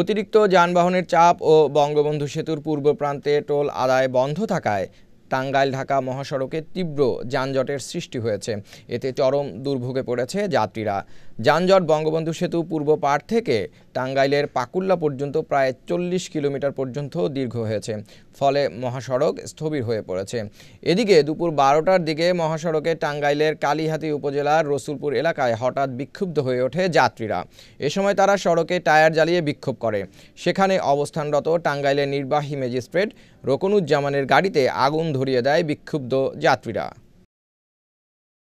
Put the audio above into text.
অতিরিক্ত যানবাহনের চাপ ও বঙ্গবন্ধু সেতুর পূর্ব প্রান্তে টোল আদায় বন্ধ থাকায় টাঙ্গাইল ঢাকা মহাসড়কে তীব্র যানজটের সৃষ্টি হয়েছে এতে চরম দুর্ভোগে পড়েছে যাত্রীরা যানজট বঙ্গবন্ধু সেতু পূর্ব পাড় থেকে টাঙ্গাইলের পাকুল্লা পর্যন্ত প্রায় চল্লিশ কিলোমিটার পর্যন্ত দীর্ঘ হয়েছে ফলে মহাসড়ক স্থবির হয়ে পড়েছে এদিকে দুপুর বারোটার দিকে মহাসড়কে টাঙ্গাইলের কালীহাতি উপজেলার রসুলপুর এলাকায় হঠাৎ বিক্ষুব্ধ হয়ে ওঠে যাত্রীরা এ সময় তারা সড়কে টায়ার জ্বালিয়ে বিক্ষোভ করে সেখানে অবস্থানরত টাঙ্গাইলের নির্বাহী ম্যাজিস্ট্রেট রোকনুজ্জামানের গাড়িতে আগুন ধরিয়ে দেয় বিক্ষুব্ধ যাত্রীরা